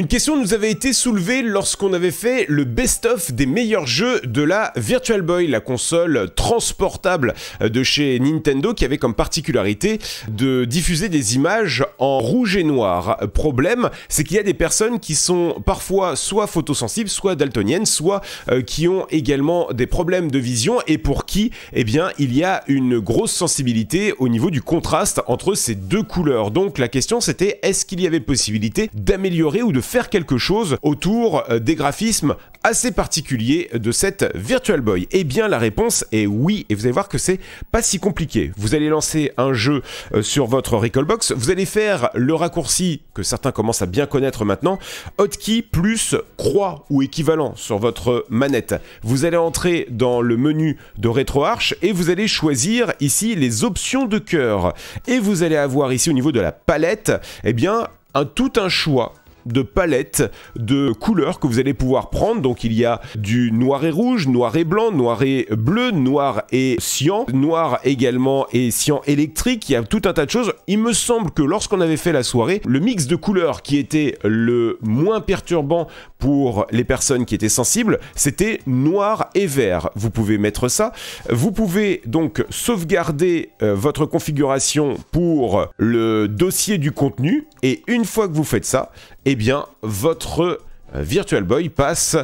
Une question nous avait été soulevée lorsqu'on avait fait le best-of des meilleurs jeux de la Virtual Boy, la console transportable de chez Nintendo qui avait comme particularité de diffuser des images en rouge et noir. Problème, c'est qu'il y a des personnes qui sont parfois soit photosensibles, soit daltoniennes, soit euh, qui ont également des problèmes de vision et pour qui, eh bien, il y a une grosse sensibilité au niveau du contraste entre ces deux couleurs. Donc la question c'était est-ce qu'il y avait possibilité d'améliorer ou de faire quelque chose autour euh, des graphismes assez particuliers de cette Virtual Boy Eh bien la réponse est oui et vous allez voir que c'est pas si compliqué. Vous allez lancer un jeu euh, sur votre Recallbox, vous allez faire le raccourci que certains commencent à bien connaître maintenant, hotkey plus croix ou équivalent sur votre manette. Vous allez entrer dans le menu de RetroArch et vous allez choisir ici les options de cœur et vous allez avoir ici au niveau de la palette, eh bien un, tout un choix de palettes de couleurs que vous allez pouvoir prendre. Donc il y a du noir et rouge, noir et blanc, noir et bleu, noir et cyan, noir également et cyan électrique. Il y a tout un tas de choses. Il me semble que lorsqu'on avait fait la soirée, le mix de couleurs qui était le moins perturbant pour les personnes qui étaient sensibles, c'était noir et vert. Vous pouvez mettre ça. Vous pouvez donc sauvegarder euh, votre configuration pour le dossier du contenu. Et une fois que vous faites ça, eh bien, votre euh, Virtual Boy passe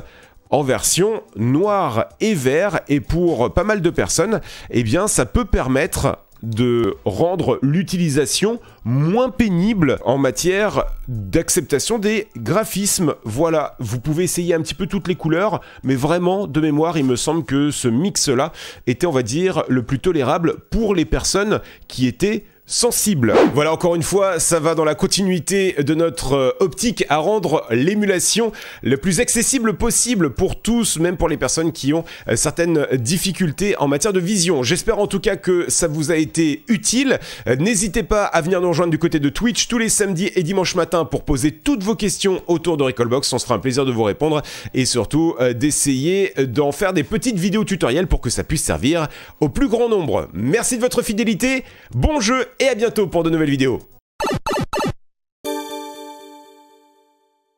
en version noir et vert et pour pas mal de personnes, eh bien ça peut permettre de rendre l'utilisation moins pénible en matière d'acceptation des graphismes. Voilà, vous pouvez essayer un petit peu toutes les couleurs, mais vraiment, de mémoire, il me semble que ce mix-là était, on va dire, le plus tolérable pour les personnes qui étaient sensible. Voilà, encore une fois, ça va dans la continuité de notre euh, optique à rendre l'émulation le plus accessible possible pour tous, même pour les personnes qui ont euh, certaines difficultés en matière de vision. J'espère en tout cas que ça vous a été utile. Euh, n'hésitez pas à venir nous rejoindre du côté de Twitch tous les samedis et dimanches matin pour poser toutes vos questions autour de Recallbox. On se fera un plaisir de vous répondre et surtout d'essayer d'en faire des petites vidéos tutoriels pour que ça puisse servir au plus grand nombre. Merci de votre fidélité, bon jeu et à bientôt pour de nouvelles vidéos.